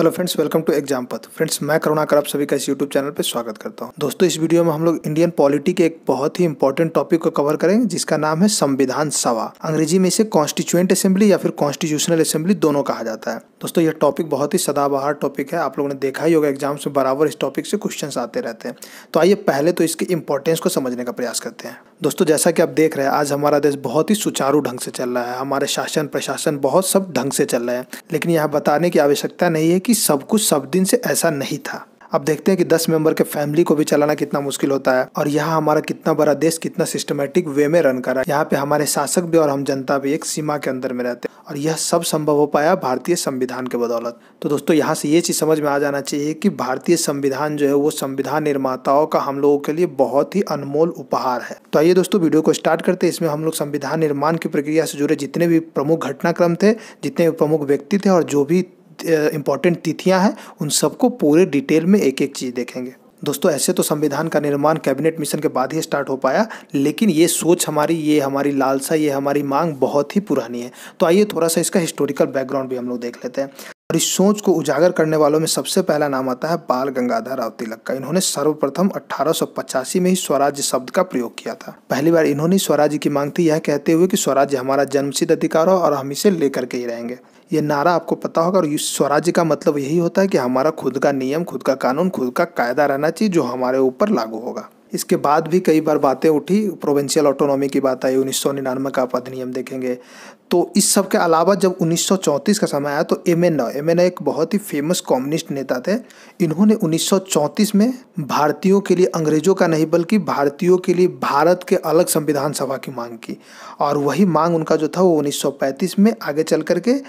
hello friends welcome to exam path friends मैं करुणाकर आप सभी का इस यूट्यूब चैनल पर स्वागत करता हूं दोस्तों इस वीडियो में हम लोग इंडियन पॉलिटी के एक बहुत ही इंपॉर्टेंट टॉपिक को कवर करेंगे जिसका नाम है संविधान सभा अंग्रेजी में इसे कॉन्स्टिट्यूएंट असेंबली या फिर कॉन्स्टिट्यूशनल असेंबली दोनों कहा जाता है दोस्तों यह टॉपिक बहुत ही सदाबहार टॉपिक है आप लोगों ने देखा ही होगा एग्जाम से बराबर इस टॉपिक से क्वेश्चन आते रहते हैं तो आइए पहले तो इसके इंपॉर्टेंस को समझने का प्रयास करते हैं दोस्तों जैसा कि आप देख रहे हैं आज हमारा देश बहुत ही सुचारू ढंग से चल रहा है हमारे शासन प्रशासन बहुत सब ढंग से चल रहे हैं लेकिन यह बताने की आवश्यकता नहीं है कि कि सब कुछ सब दिन से ऐसा नहीं था अब देखते हैं कि 10 मेंबर के फैमिली को भी चलाना कितना मुश्किल होता है और यहाँ हमारा कितना बड़ा देश कितना सिस्टमेटिक वे में रन कर रहा है यहाँ पे हमारे शासक भी और हम जनता भी एक सीमा के अंदर में रहते हैं और यह सब संभव हो पाया भारतीय संविधान के बदौलत तो दोस्तों यहाँ से ये चीज़ समझ में आ जाना चाहिए कि भारतीय संविधान जो है वो संविधान निर्माताओं का हम लोगों के लिए बहुत ही अनमोल उपहार है तो आइए दोस्तों वीडियो को स्टार्ट करते हैं इसमें हम लोग संविधान निर्माण की प्रक्रिया से जुड़े जितने भी प्रमुख घटनाक्रम थे जितने भी प्रमुख व्यक्ति थे और जो भी इम्पॉर्टेंट तिथियां हैं उन सबको पूरे डिटेल में एक एक चीज़ देखेंगे दोस्तों ऐसे तो संविधान का निर्माण कैबिनेट मिशन के बाद ही स्टार्ट हो पाया लेकिन ये सोच हमारी ये हमारी लालसा ये हमारी मांग बहुत ही पुरानी है तो आइए थोड़ा सा इसका हिस्टोरिकल बैकग्राउंड भी हम लोग देख लेते हैं और इस सोच को उजागर करने वालों में सबसे पहला नाम आता है बाल गंगाधर राव तिलक का इन्होंने सर्वप्रथम अट्ठारह में ही स्वराज्य शब्द का प्रयोग किया था पहली बार इन्होंने स्वराज्य की मांग थी यह कहते हुए कि स्वराज्य हमारा जन्मसिद्ध अधिकार हो और हम इसे लेकर के ही रहेंगे ये नारा आपको पता होगा और इस स्वराज्य का मतलब यही होता है कि हमारा खुद का नियम खुद का कानून खुद का कायदा रहना चाहिए जो हमारे ऊपर लागू होगा इसके बाद भी कई बार बातें उठी प्रोविंशियल ऑटोनॉमी की बात आई उन्नीस का आप अधिनियम देखेंगे तो इस सब के अलावा जब 1934 का समय आया तो एम एन एम एन एक बहुत ही फेमस कम्युनिस्ट नेता थे इन्होंने 1934 में भारतीयों के लिए अंग्रेजों का नहीं बल्कि भारतीयों के लिए भारत के अलग संविधान सभा की मांग की और वही मांग उनका जो था वो 1935 में आगे चल करके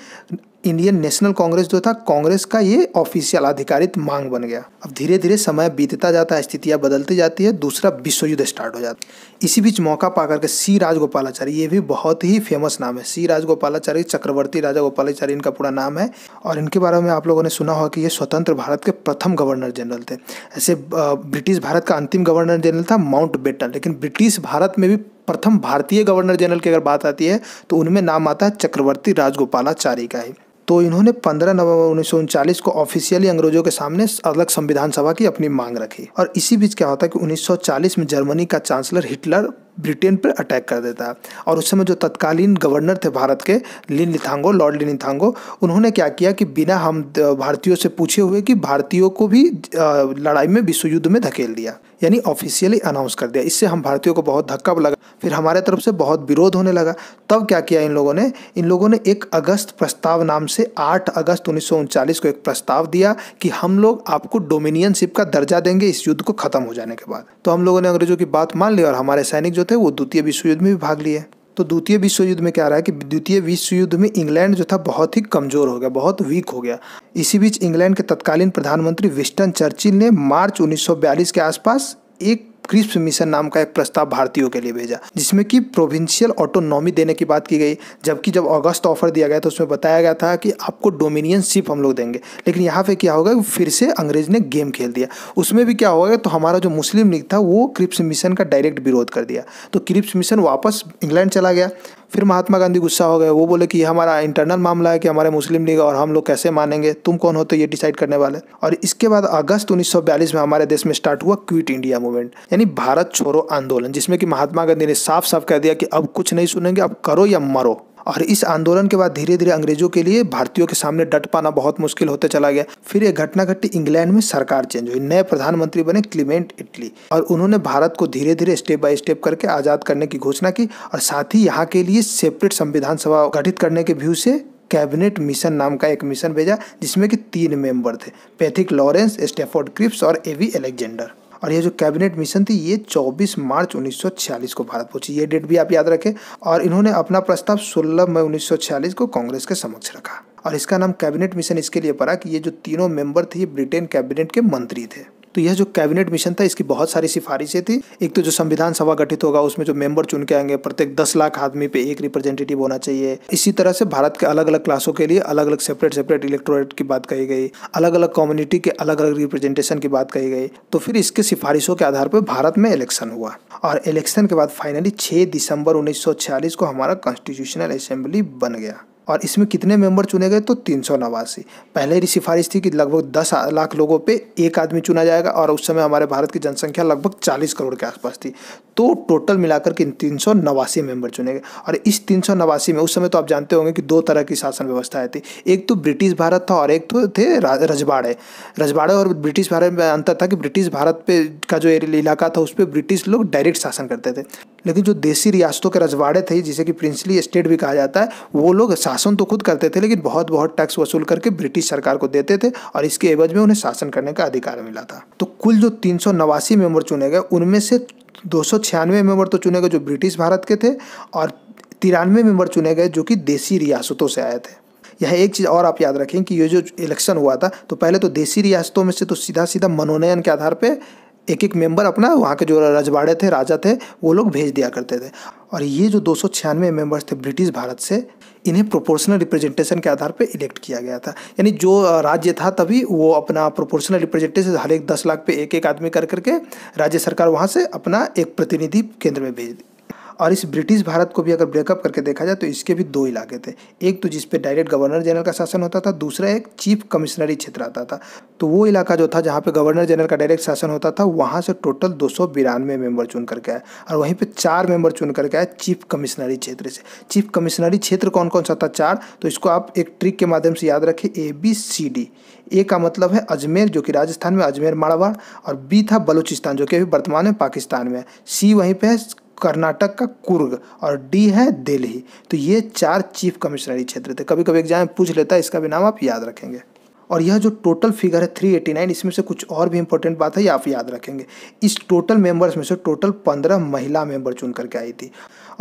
इंडियन नेशनल कांग्रेस जो था कांग्रेस का ये ऑफिशियल आधिकारिक मांग बन गया अब धीरे धीरे समय बीतता जाता है स्थितियाँ बदलती जाती है दूसरा विश्व युद्ध स्टार्ट हो जाता है इसी बीच मौका पाकर के सी राजगोपालाचार्य ये भी बहुत ही फेमस नाम है सी राजगोपालाचार्य चक्रवर्ती राजा गोपालाचार्य इनका पूरा नाम है और इनके बारे में आप लोगों ने सुना होगा कि ये स्वतंत्र भारत के प्रथम गवर्नर जनरल थे ऐसे ब्रिटिश भारत का अंतिम गवर्नर जनरल था माउंट बेटन लेकिन ब्रिटिश भारत में भी प्रथम भारतीय गवर्नर जनरल की अगर बात आती है तो उनमें नाम आता है चक्रवर्ती राजगोपालाचारी का ही तो इन्होंने 15 नवंबर उन्नीस को ऑफिशियली अंग्रेजों के सामने अलग संविधान सभा की अपनी मांग रखी और इसी बीच क्या होता है कि 1940 में जर्मनी का चांसलर हिटलर ब्रिटेन पर अटैक कर देता और उस समय जो तत्कालीन गवर्नर थे भारत के लिन लिथांगो लॉर्ड लिन लिथांगो उन्होंने क्या किया कि बिना हम भारतीयों से पूछे हुए कि भारतीयों को भी लड़ाई में विश्व युद्ध में धकेल दिया यानी ऑफिशियली अनाउंस कर दिया इससे हम भारतीयों को बहुत धक्का लगा फिर हमारे तरफ से बहुत विरोध होने लगा तब क्या किया इन लोगों ने इन लोगों ने एक अगस्त प्रस्ताव नाम से आठ अगस्त उन्नीस को एक प्रस्ताव दिया कि हम लोग आपको डोमिनियनशिप का दर्जा देंगे इस युद्ध को खत्म हो जाने के बाद तो हम लोगों ने अंग्रेजों की बात मान ली और हमारे सैनिक जो थे वो द्वितीय विश्व युद्ध में भी भाग लिए तो द्वितीय विश्व युद्ध में क्या रहा है कि द्वितीय विश्व युद्ध में इंग्लैंड जो था बहुत ही कमजोर हो गया बहुत वीक हो गया इसी बीच इंग्लैंड के तत्कालीन प्रधानमंत्री विस्टन चर्चिल ने मार्च 1942 के आसपास एक क्रिस्प मिशन नाम का एक प्रस्ताव भारतीयों के लिए भेजा जिसमें कि प्रोविंशियल ऑटोनॉमी देने की बात की गई जबकि जब अगस्त ऑफर दिया गया तो उसमें बताया गया था कि आपको डोमिनियन शिप हम लोग देंगे लेकिन यहाँ पे क्या होगा फिर से अंग्रेज ने गेम खेल दिया उसमें भी क्या होगा तो हमारा जो मुस्लिम लीग था वो क्रिप्स मिशन का डायरेक्ट विरोध कर दिया तो क्रिप्स मिशन वापस इंग्लैंड चला गया फिर महात्मा गांधी गुस्सा हो गए वो बोले कि ये हमारा इंटरनल मामला है कि हमारे मुस्लिम लीग और हम लोग कैसे मानेंगे तुम कौन हो तो ये डिसाइड करने वाले और इसके बाद अगस्त 1942 में हमारे देश में स्टार्ट हुआ क्विट इंडिया मूवमेंट यानी भारत छोड़ो आंदोलन जिसमें कि महात्मा गांधी ने साफ साफ कह दिया कि अब कुछ नहीं सुनेंगे अब करो या मरो और इस आंदोलन के बाद धीरे धीरे अंग्रेजों के लिए भारतीयों के सामने डट पाना बहुत मुश्किल होते चला गया फिर एक घटना घटी इंग्लैंड में सरकार चेंज हुई नए प्रधानमंत्री बने क्लीमेंट इटली और उन्होंने भारत को धीरे धीरे स्टेप बाय स्टेप करके आज़ाद करने की घोषणा की और साथ ही यहाँ के लिए सेपरेट संविधान सभा गठित करने के व्यू से कैबिनेट मिशन नाम का एक मिशन भेजा जिसमें कि तीन मेंबर थे पैथिक लॉरेंस स्टेफोर्ड क्रिप्स और एवी एलेक्जेंडर और ये जो कैबिनेट मिशन थी ये 24 मार्च 1946 को भारत पहुंची ये डेट भी आप याद रखें और इन्होंने अपना प्रस्ताव 16 मई 1946 को कांग्रेस के समक्ष रखा और इसका नाम कैबिनेट मिशन इसके लिए पड़ा कि ये जो तीनों मेंबर थे ये ब्रिटेन कैबिनेट के मंत्री थे तो यह जो कैबिनेट मिशन था इसकी बहुत सारी सिफारिशें थी एक तो जो संविधान सभा गठित होगा उसमें जो मेंबर चुन के आएंगे प्रत्येक दस लाख आदमी पे एक रिप्रेजेंटेटिव होना चाहिए इसी तरह से भारत के अलग अलग क्लासों के लिए अलग अलग सेपरेट सेपरेट इलेक्टोरेट की बात कही गई अलग अलग कम्युनिटी के अलग अलग रिप्रेजेंटेशन की बात कही गई तो फिर इसके सिफारिशों के आधार पर भारत में इलेक्शन हुआ और इलेक्शन के बाद फाइनली छः दिसंबर उन्नीस को हमारा कॉन्स्टिट्यूशनल असेंबली बन गया और इसमें कितने मेंबर चुने गए तो तीन सौ नवासी पहले ही सिफारिश थी कि लगभग दस लाख लोगों पे एक आदमी चुना जाएगा और उस समय हमारे भारत की जनसंख्या लगभग चालीस करोड़ के आसपास थी तो टोटल मिलाकर के तीन सौ नवासी मेंबर चुने गए और इस तीन सौ नवासी में उस समय तो आप जानते होंगे कि दो तरह की शासन व्यवस्था थी एक तो ब्रिटिश भारत था और एक तो थे रजवाड़े रजवाड़े और ब्रिटिश भारत में अंतर था कि ब्रिटिश भारत पे का जो इलाका था उस पर ब्रिटिश लोग डायरेक्ट शासन करते थे लेकिन जो देसी रियासतों के रजवाड़े थे जिसे कि प्रिंसली स्टेट भी कहा जाता है वो लोग शासन तो खुद करते थे लेकिन बहुत बहुत टैक्स वसूल करके ब्रिटिश सरकार को देते थे और इसके एवज में उन्हें शासन करने का अधिकार मिला था तो कुल जो तीन मेंबर चुने गए उनमें से दो मेंबर तो चुने गए जो ब्रिटिश भारत के थे और तिरानवे मेंबर चुने गए जो कि देसी रियासतों से आए थे यह एक चीज़ और आप याद रखें कि ये जो इलेक्शन हुआ था तो पहले तो देसी रियासतों में से तो सीधा सीधा मनोनयन के आधार पर एक एक मेंबर अपना वहाँ के जो रजवाड़े थे राजा थे वो लोग भेज दिया करते थे और ये जो दो मेंबर्स थे ब्रिटिश भारत से इन्हें प्रोपोर्शनल रिप्रेजेंटेशन के आधार पर इलेक्ट किया गया था यानी जो राज्य था तभी वो अपना प्रोपोर्शनल रिप्रेजेंटेशन हर एक दस लाख पे एक एक आदमी कर करके राज्य सरकार वहाँ से अपना एक प्रतिनिधि केंद्र में भेज दी और इस ब्रिटिश भारत को भी अगर ब्रेकअप करके देखा जाए तो इसके भी दो इलाके थे एक तो जिस पे डायरेक्ट गवर्नर जनरल का शासन होता था दूसरा एक चीफ कमिश्नरी क्षेत्र आता था तो वो इलाका जो था जहाँ पे गवर्नर जनरल का डायरेक्ट शासन होता था वहाँ से टोटल दो सौ बिरानवे मेंबर चुन करके आए और वहीं पर चार मेंबर चुन करके आए चीफ कमिश्नरी क्षेत्र से चीफ कमिश्नरी क्षेत्र कौन कौन सा था चार तो इसको आप एक ट्रिक के माध्यम से याद रखें A B C D A का मतलब है अजमेर जो कि राजस्थान में अजमेर माड़वाड़ और बी था बलूचिस्तान जो कि अभी वर्तमान में पाकिस्तान में है सी वहीं पे है कर्नाटक का कुर्ग और डी है दिल्ली तो ये चार चीफ कमिश्नरी क्षेत्र थे कभी कभी एग्जाम में पूछ लेता है इसका भी नाम आप याद रखेंगे और यह जो टोटल फिगर है थ्री एटी नाइन इसमें से कुछ और भी इंपॉर्टेंट बात है ये या आप याद रखेंगे इस टोटल मेंबर्स में से टोटल पंद्रह महिला मेंबर चुन करके आई थी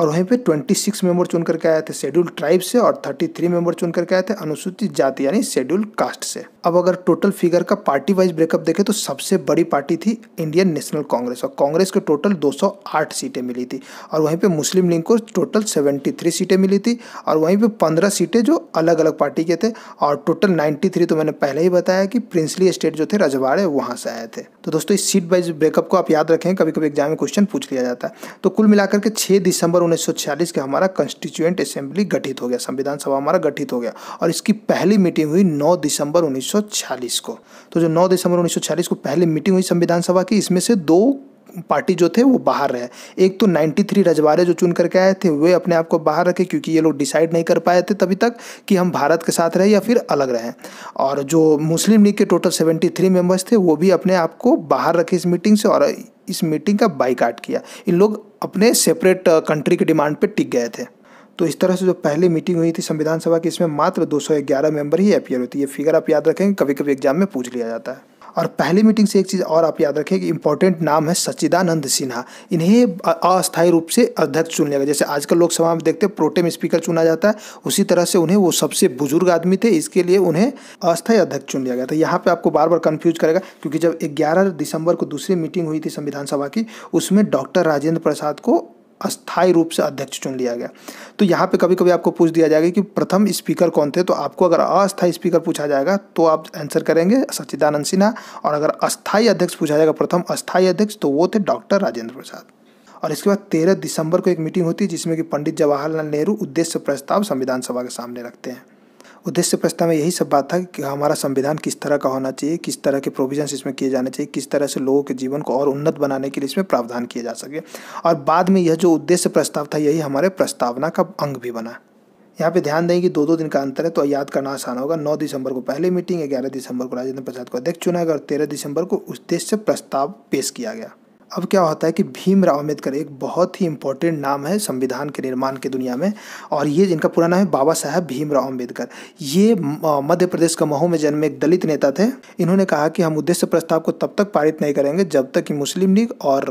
और वहीं पे 26 मेंबर चुन करके आए थे शेड्यूल ट्राइब से और 33 मेंबर चुन करके आए थे अनुसूचित जाति यानी शेड्यूल कास्ट से अब अगर टोटल फिगर का पार्टी वाइज ब्रेकअप देखें तो सबसे बड़ी पार्टी थी इंडियन नेशनल कांग्रेस और कांग्रेस को टोटल 208 सीटें मिली थी और वहीं पर मुस्लिम लीग को टोटल 73 सीटें मिली थी और वहीं पर पंद्रह सीटें जो अलग अलग पार्टी के थे और टोटल 93 तो मैंने पहले ही बताया कि प्रिंसली स्टेट जो थे रजवाड़े वहाँ से आए थे तो दोस्तों इस सीट वाइज ब्रेकअप को आप याद रखें कभी कभी एग्जाम में क्वेश्चन पूछ लिया जाता है तो कुल मिलाकर के छः दिसंबर 1946 के हमारा कंस्टिट्यूएंट असेंबली गठित हो गया संविधान सभा हमारा गठित हो गया और इसकी पहली मीटिंग हुई 9 दिसंबर 1946 को तो जो 9 दिसंबर 1946 को पहली मीटिंग हुई संविधान सभा की इसमें से दो पार्टी जो थे वो बाहर रहे एक तो 93 रजवाड़े जो चुन करके आए थे वे अपने आप को बाहर रखे क्योंकि ये लोग डिसाइड नहीं कर पाए थे तभी तक कि हम भारत के साथ रहें या फिर अलग रहें और जो मुस्लिम लीग के टोटल 73 मेम्बर्स थे वो भी अपने आप को बाहर रखे इस मीटिंग से और इस मीटिंग का बाइकाट किया इन लोग अपने सेपरेट कंट्री के डिमांड पर टिक गए थे तो इस तरह से जो पहले मीटिंग हुई थी संविधान सभा की इसमें मात्र 211 मेंबर ही अपियर हुए थे ये फिगर आप याद रखेंगे कभी कभी एग्जाम में पूछ लिया जाता है और पहली मीटिंग से एक चीज़ और आप याद रखें कि इंपॉर्टेंट नाम है सच्चिदानंद सिन्हा इन्हें अस्थायी रूप से अध्यक्ष चुन लिया गया जैसे आजकल लोकसभा में देखते हैं प्रोटेम स्पीकर चुना जाता है उसी तरह से उन्हें वो सबसे बुजुर्ग आदमी थे इसके लिए उन्हें अस्थायी अध्यक्ष चुन लिया गया था यहाँ पर आपको बार बार कन्फ्यूज करेगा क्योंकि जब ग्यारह दिसंबर को दूसरी मीटिंग हुई थी संविधान सभा की उसमें डॉक्टर राजेंद्र प्रसाद को अस्थायी रूप से अध्यक्ष चुन लिया गया तो यहाँ पे कभी कभी आपको पूछ दिया जाएगा कि प्रथम स्पीकर कौन थे तो आपको अगर अस्थायी स्पीकर पूछा जाएगा तो आप आंसर करेंगे सच्चिदानंद सिन्हा और अगर अस्थायी अध्यक्ष पूछा जाएगा प्रथम अस्थायी अध्यक्ष तो वो थे डॉक्टर राजेंद्र प्रसाद और इसके बाद तेरह दिसंबर को एक मीटिंग होती है जिसमें कि पंडित जवाहरलाल नेहरू उद्देश्य प्रस्ताव संविधान सभा के सामने रखते हैं उद्देश्य प्रस्ताव में यही सब बात था कि हमारा संविधान किस तरह का होना चाहिए किस तरह के प्रोविजंस इसमें किए जाने चाहिए किस तरह से लोगों के जीवन को और उन्नत बनाने के लिए इसमें प्रावधान किए जा सके और बाद में यह जो उद्देश्य प्रस्ताव था यही हमारे प्रस्तावना का अंग भी बना यहाँ पे ध्यान दें कि दो दो दिन का अंतर है तो याद करना आसान होगा नौ दिसंबर को पहले मीटिंग ग्यारह दिसंबर को राजेंद्र प्रसाद को अध्यक्ष चुना गया और तेरह दिसंबर को उद्देश्य प्रस्ताव पेश किया गया अब क्या होता है कि भीमराव अम्बेडकर एक बहुत ही इंपॉर्टेंट नाम है संविधान के निर्माण की दुनिया में और ये इनका पूरा नाम है बाबा साहब भीमराव अम्बेडकर ये मध्य प्रदेश का महू में जन्मे एक दलित नेता थे इन्होंने कहा कि हम उद्देश्य प्रस्ताव को तब तक पारित नहीं करेंगे जब तक कि मुस्लिम लीग और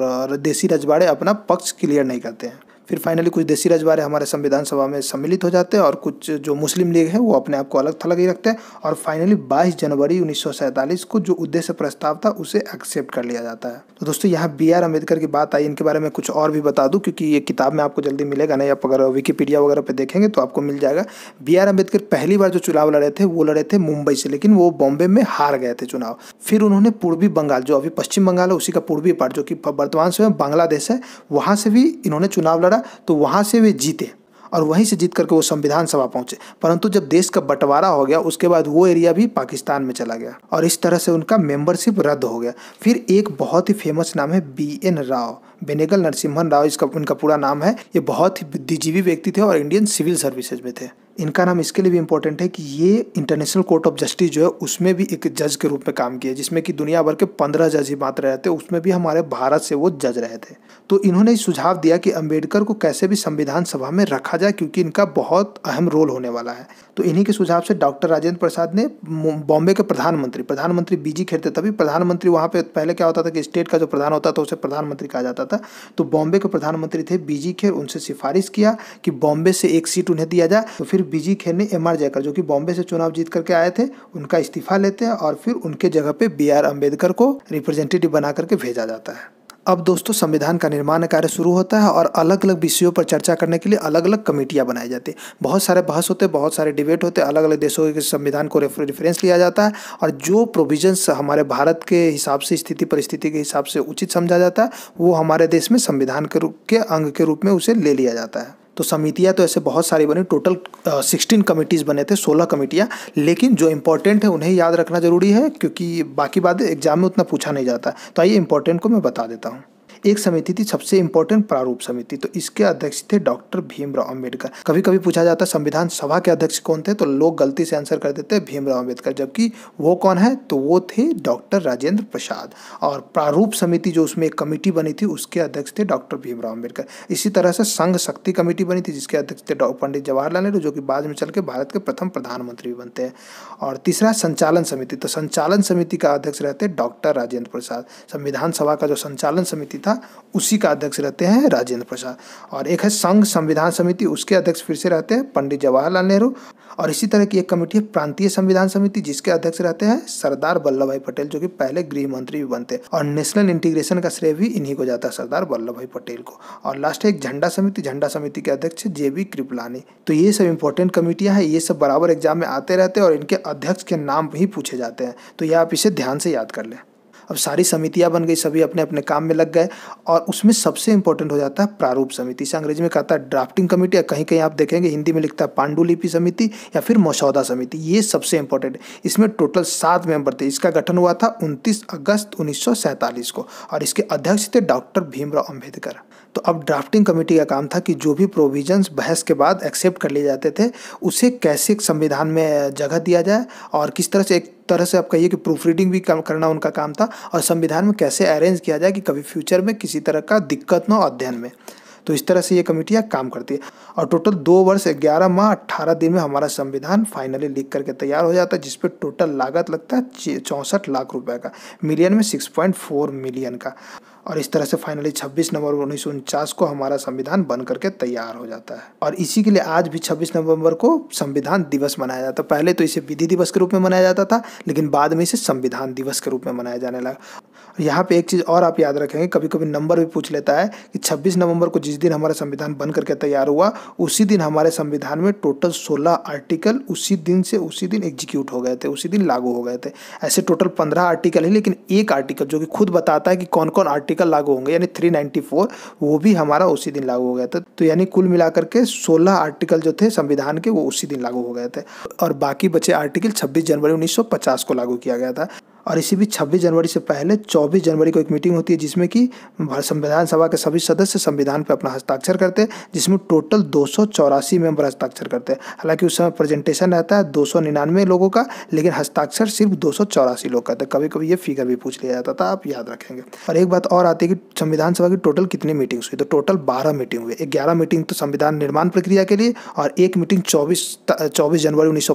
देसी रजवाड़े अपना पक्ष क्लियर नहीं करते हैं फिर फाइनली कुछ देसी रजवाड़े हमारे संविधान सभा में सम्मिलित हो जाते हैं और कुछ जो मुस्लिम लीग है वो अपने आप को अलग थलग ही रखते हैं और फाइनली 22 जनवरी उन्नीस को जो उद्देश्य प्रस्ताव था उसे एक्सेप्ट कर लिया जाता है तो दोस्तों यहाँ बी आर अम्बेडकर की बात आई इनके बारे में कुछ और भी बता दूँ क्योंकि ये किताब में आपको जल्दी मिलेगा नहीं आप अगर विकीपीडिया वगैरह पर देखेंगे तो आपको मिल जाएगा बी आर अम्बेडकर पहली बार जो चुनाव लड़े थे वो लड़े थे मुंबई से लेकिन वो बॉम्बे में हार गए थे चुनाव फिर उन्होंने पूर्वी बंगाल जो अभी पश्चिम बंगाल है उसी का पूर्वी पार्ट जो कि वर्तमान समय बांग्लादेश है वहाँ से भी इन्होंने चुनाव लड़ा किया तो वहाँ से वे जीते और वहीं से जीत करके वो संविधान सभा पहुंचे परंतु जब देश का बंटवारा हो गया उसके बाद वो एरिया भी पाकिस्तान में चला गया और इस तरह से उनका मेंबरशिप रद्द हो गया फिर एक बहुत ही फेमस नाम है बी एन राव बेनेगल नरसिम्हन राव इसका उनका पूरा नाम है ये बहुत ही बुद्धिजीवी व्यक्ति थे और इंडियन सिविल सर्विसेज में थे इनका नाम इसके लिए भी इम्पोर्टेंट है कि ये इंटरनेशनल कोर्ट ऑफ जस्टिस जो है उसमें भी एक जज के रूप में काम किया जिसमें कि दुनिया भर के पंद्रह जज ही मात्र रहते उसमें भी हमारे भारत से वो जज रहे थे तो इन्होंने सुझाव दिया कि अम्बेडकर को कैसे भी संविधान सभा में रखा जाए क्योंकि इनका बहुत अहम रोल होने वाला है तो इन्हीं के सुझाव से डॉक्टर राजेंद्र प्रसाद ने बॉम्बे के प्रधानमंत्री प्रधानमंत्री बीजी खेड़ते तभी प्रधानमंत्री वहाँ पे पहले क्या होता था कि स्टेट का जो प्रधान होता था उसे प्रधानमंत्री कहा जाता था तो बॉम्बे के प्रधानमंत्री थे बीजी खेर उनसे सिफारिश किया कि बॉम्बे से एक सीट उन्हें दिया जाए तो फिर बीजी खेर ने एम आर जयकर जो कि बॉम्बे से चुनाव जीत करके आए थे उनका इस्तीफा लेते हैं और फिर उनके जगह पे बी आर अम्बेडकर को रिप्रेजेंटेटिव बना करके भेजा जाता है अब दोस्तों संविधान का निर्माण कार्य शुरू होता है और अलग अलग विषयों पर चर्चा करने के लिए अलग अलग कमेटियाँ बनाई जाती है बहुत सारे बहस होते हैं बहुत सारे डिबेट होते हैं अलग अलग देशों के संविधान को रेफरेंस लिया जाता है और जो प्रोविजंस हमारे भारत के हिसाब से स्थिति परिस्थिति के हिसाब से उचित समझा जाता है वो हमारे देश में संविधान के रूप के अंग के रूप में उसे ले लिया जाता है तो समितियाँ तो ऐसे बहुत सारी बनी टोटल सिक्सटीन कमिटीज़ बने थे सोलह कमिटियाँ लेकिन जो इंपॉर्टेंट है उन्हें याद रखना ज़रूरी है क्योंकि बाकी बात एग्जाम में उतना पूछा नहीं जाता तो आइए इंपॉर्टेंट को मैं बता देता हूँ एक समिति थी सबसे इंपॉर्टेंट प्रारूप समिति तो इसके अध्यक्ष थे डॉक्टर भीमराव अंबेडकर कभी कभी पूछा जाता है संविधान सभा के अध्यक्ष कौन थे तो लोग गलती से आंसर कर देते हैं भीमराव अंबेडकर जबकि वो कौन है तो वो थे डॉक्टर राजेंद्र प्रसाद और प्रारूप समिति जो उसमें एक कमेटी बनी थी उसके अध्यक्ष थे डॉक्टर भीमराव अम्बेडकर इसी तरह से संघ शक्ति कमेटी बनी थी जिसके अध्यक्ष थे पंडित जवाहरलाल नेहरू जो कि बाद में चल के भारत के प्रथम प्रधानमंत्री भी बनते हैं और तीसरा संचालन समिति तो संचालन समिति का अध्यक्ष रहते डॉक्टर राजेंद्र प्रसाद संविधान सभा का जो संचालन समिति था था उसी का अध्यक्ष रहते हैं राजेंद्र प्रसाद और एक है संघ संविधान समिति उसके अध्यक्ष फिर से रहते हैं पंडित जवाहरलाल नेहरू और इसी तरह की एक कमेटी है प्रांतीय संविधान समिति जिसके अध्यक्ष रहते हैं सरदार वल्लभ भाई पटेल जो कि पहले गृह मंत्री भी बनते और नेशनल इंटीग्रेशन का श्रेय भी इन्हीं को जाता है सरदार वल्लभ भाई पटेल को और लास्ट है एक झंडा समिति झंडा समिति के अध्यक्ष जे बी कृपलानी तो ये सब इंपॉर्टेंट कमेटियां हैं ये सब बराबर एग्जाम में आते रहते हैं और इनके अध्यक्ष के नाम भी पूछे जाते हैं तो ये आप इसे ध्यान से याद कर लें अब सारी समितियाँ बन गई सभी अपने अपने काम में लग गए और उसमें सबसे इंपॉर्टेंट हो जाता है प्रारूप समिति इसे अंग्रेजी में कहता है ड्राफ्टिंग कमेटी या कहीं कहीं आप देखेंगे हिंदी में लिखता है पांडुलिपि समिति या फिर मसौदा समिति ये सबसे इंपॉर्टेंट है इसमें टोटल सात मेंबर थे इसका गठन हुआ था उनतीस अगस्त उन्नीस को और इसके अध्यक्ष थे डॉक्टर भीमराव अम्बेडकर तो अब ड्राफ्टिंग कमेटी का काम था कि जो भी प्रोविजंस बहस के बाद एक्सेप्ट कर लिए जाते थे उसे कैसे संविधान में जगह दिया जाए और किस तरह से एक तरह से आप कहिए कि प्रूफ रीडिंग भी करना उनका काम था और संविधान में कैसे अरेंज किया जाए कि कभी फ्यूचर में किसी तरह का दिक्कत ना हो अध्ययन में तो इस तरह से ये कमेटियाँ काम करती है और टोटल दो वर्ष ग्यारह माह अट्ठारह दिन में हमारा संविधान फाइनली लिख करके तैयार हो जाता है जिसपे टोटल लागत लगता है चौंसठ लाख रुपए का मिलियन में सिक्स पॉइंट फोर मिलियन का और इस तरह से फाइनली 26 नवंबर उन्नीस को हमारा संविधान बन करके तैयार हो जाता है और इसी के लिए आज भी 26 नवंबर को संविधान दिवस मनाया जाता है पहले तो इसे विधि दिवस के रूप में मनाया जाता था लेकिन बाद में इसे संविधान दिवस के रूप में मनाया जाने लगा और यहाँ पे एक चीज़ और आप याद रखेंगे कभी कभी नंबर भी पूछ लेता है कि छब्बीस नवंबर को जिस दिन हमारा संविधान बन करके तैयार हुआ उसी दिन हमारे संविधान में टोटल सोलह आर्टिकल उसी दिन से उसी दिन एग्जीक्यूट हो गए थे उसी दिन लागू हो गए थे ऐसे टोटल पंद्रह आर्टिकल है लेकिन एक आर्टिकल जो कि खुद बताता है कि कौन कौन आर्टिकल आर्टिकल लागू होंगे यानी 394 वो भी हमारा उसी दिन लागू हो गया था तो यानी कुल मिलाकर के 16 आर्टिकल जो थे संविधान के वो उसी दिन लागू हो गए थे और बाकी बचे आर्टिकल 26 जनवरी 1950 को लागू किया गया था और इसी बीच 26 जनवरी से पहले 24 जनवरी को एक मीटिंग होती है जिसमें कि संविधान सभा के सभी सदस्य संविधान पर अपना हस्ताक्षर करते हैं जिसमें टोटल दो मेंबर हस्ताक्षर करते हैं हालांकि उस समय प्रेजेंटेशन रहता है दो लोगों का लेकिन हस्ताक्षर सिर्फ दो लोग करते हैं कभी कभी ये फिगर भी पूछ लिया जाता था आप याद रखेंगे और एक बात और आती है कि संविधान सभा की टोटल कितनी मीटिंग्स हुई तो टोटल बारह मीटिंग हुई ग्यारह मीटिंग तो संविधान निर्माण प्रक्रिया के लिए और एक मीटिंग चौबीस चौबीस जनवरी उन्नीस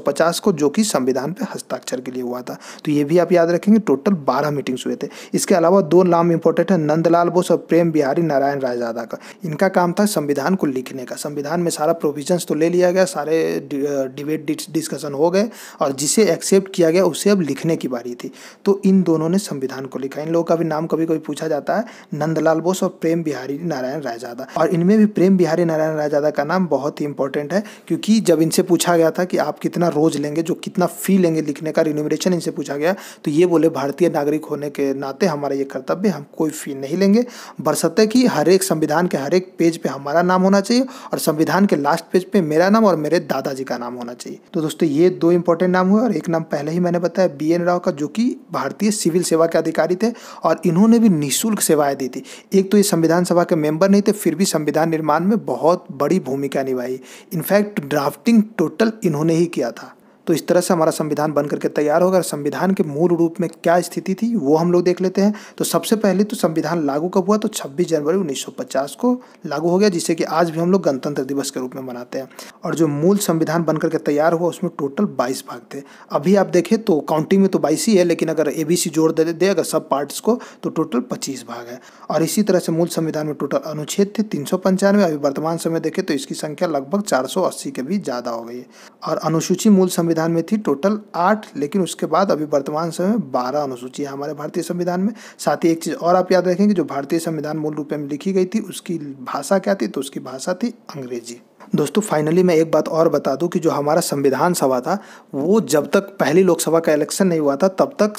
को जो कि संविधान पर हस्ताक्षर के लिए हुआ था तो ये भी आप याद रखेंगे टोटल बारह मीटिंग्स हुए थे इसके अलावा दो नाम इंपॉर्टेंट है नंदलाल बोस और प्रेम बिहारी नारायण रायजादा का इनका काम था संविधान को लिखने का संविधान में सारा प्रोविजंस तो ले लिया गया सारे डिबेट डिस्कशन हो गए और जिसे एक्सेप्ट किया गया उसे अब लिखने की बारी थी तो इन दोनों ने संविधान को लिखा इन लोगों का भी नाम कभी कभी पूछा जाता है नंदलाल बोस और प्रेम बिहारी नारायण रायजादा और इनमें भी प्रेम बिहारी नारायण रायजादा का नाम बहुत ही इंपॉर्टेंट है क्योंकि जब इनसे पूछा गया था कि आप कितना रोज लेंगे जो कितना फी लेंगे लिखने का रिन्यूमरेशन इनसे पूछा गया तो ये ये बोले भारतीय नागरिक होने के नाते हमारा ये कर्तव्य हम कोई फ़ी नहीं लेंगे बरसते कि हर एक संविधान के हर एक पेज पे हमारा नाम होना चाहिए और संविधान के लास्ट पेज पे मेरा नाम और मेरे दादाजी का नाम होना चाहिए तो दोस्तों ये दो इंपॉर्टेंट नाम हुए और एक नाम पहले ही मैंने बताया बी एन राव का जो कि भारतीय सिविल सेवा के अधिकारी थे और इन्होंने भी निःशुल्क सेवाएं दी थी एक तो ये संविधान सभा के मेंबर नहीं थे फिर भी संविधान निर्माण में बहुत बड़ी भूमिका निभाई इनफैक्ट ड्राफ्टिंग टोटल इन्होंने ही किया था तो इस तरह से हमारा संविधान बन करके तैयार होगा और संविधान के मूल रूप में क्या स्थिति थी वो हम लोग देख लेते हैं तो सबसे पहले तो संविधान लागू कब हुआ तो 26 जनवरी 1950 को लागू हो गया जिसे कि आज भी हम लोग गणतंत्र दिवस के रूप में मनाते हैं और जो मूल संविधान बन करके तैयार हुआ उसमें टोटल बाईस भाग थे अभी आप देखें तो काउंटिंग में तो बाईस ही है लेकिन अगर ए जोड़ दे दे अगर सब पार्ट्स को तो टोटल पच्चीस भाग है और इसी तरह से मूल संविधान में टोटल अनुच्छेद थे तीन अभी वर्तमान समय देखें तो इसकी संख्या लगभग चार के भी ज़्यादा हो गई है और अनुसूची मूल संविधान संविधान में थी टोटल आठ लेकिन उसके बाद अभी वर्तमान समय में बारह अनुसूची है हमारे भारतीय संविधान में साथ ही एक चीज़ और आप याद रखेंगे जो भारतीय संविधान मूल रूप में लिखी गई थी उसकी भाषा क्या थी तो उसकी भाषा थी अंग्रेजी दोस्तों फाइनली मैं एक बात और बता दूं कि जो हमारा संविधान सभा था वो जब तक पहली लोकसभा का इलेक्शन नहीं हुआ था तब तक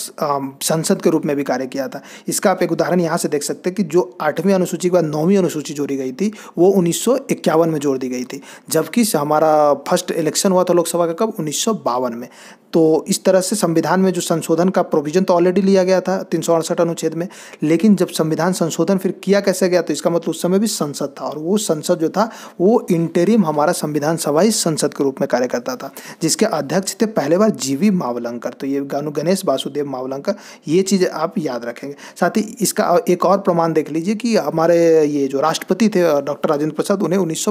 संसद के रूप में भी कार्य किया था इसका आप एक उदाहरण यहाँ से देख सकते हैं कि जो आठवीं अनुसूची के बाद नौवीं अनुसूची जोड़ी गई थी वो उन्नीस में जोड़ दी गई थी जबकि हमारा फर्स्ट इलेक्शन हुआ था लोकसभा का कब उन्नीस में तो इस तरह से संविधान में जो संशोधन का प्रोविजन तो ऑलरेडी लिया गया था तीन अनुच्छेद में लेकिन जब संविधान संशोधन फिर किया कैसे गया तो इसका मतलब उस समय भी संसद था और वो संसद जो था वो इंटेरिम हमारा संविधान सभा ही संसद के रूप में कार्य करता था जिसके अध्यक्ष थे पहले बार जीवी मावलंकर तो ये गानु गणेश वासुदेव मावलंकर ये चीज़ आप याद रखेंगे साथ ही इसका एक और प्रमाण देख लीजिए कि हमारे ये जो राष्ट्रपति थे डॉक्टर राजेंद्र प्रसाद उन्हें उन्नीस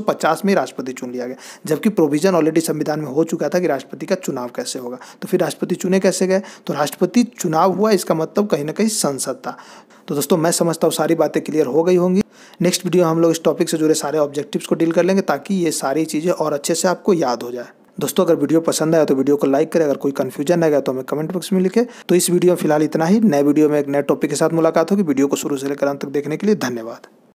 में राष्ट्रपति चुन लिया गया जबकि प्रोविजन ऑलरेडी संविधान में हो चुका था कि राष्ट्रपति का चुनाव कैसे होगा तो फिर राष्ट्रपति चुने कैसे गए तो राष्ट्रपति चुनाव हुआ इसका मतलब कहीं ना कहीं संसद था तो दोस्तों मैं समझता हूँ सारी बातें क्लियर हो गई होंगी नेक्स्ट वीडियो हम लोग इस टॉपिक से जुड़े सारे ऑब्जेक्टिव्स को डील कर लेंगे ताकि ये सारी चीज़ें और अच्छे से आपको याद हो जाए दोस्तों अगर वीडियो पसंद आया तो वीडियो को लाइक करें अगर कोई कन्फ्यूजन गया तो हमें कमेंट बॉक्स में लिखे तो इस वीडियो में फिलहाल इतना ही नए वीडियो में एक नए टॉपिक के साथ मुलाकात होगी वीडियो को शुरू से लेकर अंत तक देखने के लिए धन्यवाद